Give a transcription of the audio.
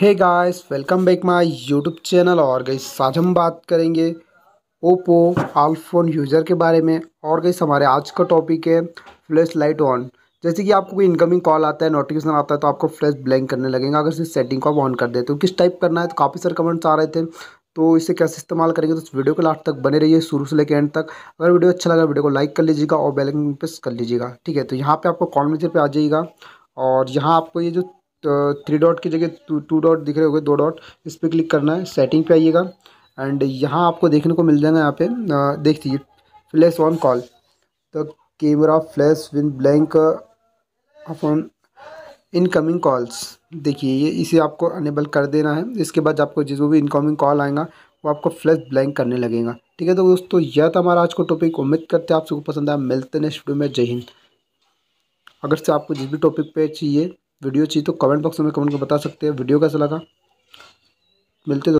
hey guys welcome back my YouTube channel और गई आज हम बात करेंगे ओप्पो आलफोन यूज़र के बारे में और गई हमारे आज का टॉपिक है फ्लैश लाइट ऑन जैसे कि आपको कोई इनकमिंग कॉल आता है नोटिफिकेशन आता है तो आपको फ्लैश ब्लैंक करने लगेगा अगर सिर्फ सेटिंग को आप ऑन कर देते हो किस टाइप करना है तो काफ़ी सारे कमेंट्स आ रहे थे तो इसे कैसे इस्तेमाल करेंगे तो इस वीडियो को लास्ट तक बने रहिए शुरू से लेकर एंड तक अगर वीडियो अच्छा लगा वीडियो को लाइक कर लीजिएगा और बेल प्रेस कर लीजिएगा ठीक है तो यहाँ पर आपको कॉल मेजर पर आ जाइएगा और यहाँ आपको ये जो तो थ्री डॉट की जगह टू टू डॉट दिख रहे होंगे दो डॉट इस पर क्लिक करना है सेटिंग पे आइएगा एंड यहाँ आपको देखने को मिल जाएगा यहाँ पे देख दीजिए फ्लैश ऑन कॉल तो camera flash when blink upon incoming calls देखिए ये इसे आपको अनेबल कर देना है इसके बाद आपको जिस भी इनकमिंग कॉल आएगा वो आपको फ्लैश ब्लैंक करने लगेगा ठीक है तो दोस्तों यह था हमारा आज का टॉपिक उम्मीद करते हैं आप सबको पसंद आया मिलते नेक्स्ट वीडियो में जय हिंद अगर से आपको जिस भी टॉपिक पे चाहिए वीडियो अच्छी तो कमेंट बॉक्स में कमेंट कर बता सकते हैं वीडियो कैसा लगा मिलते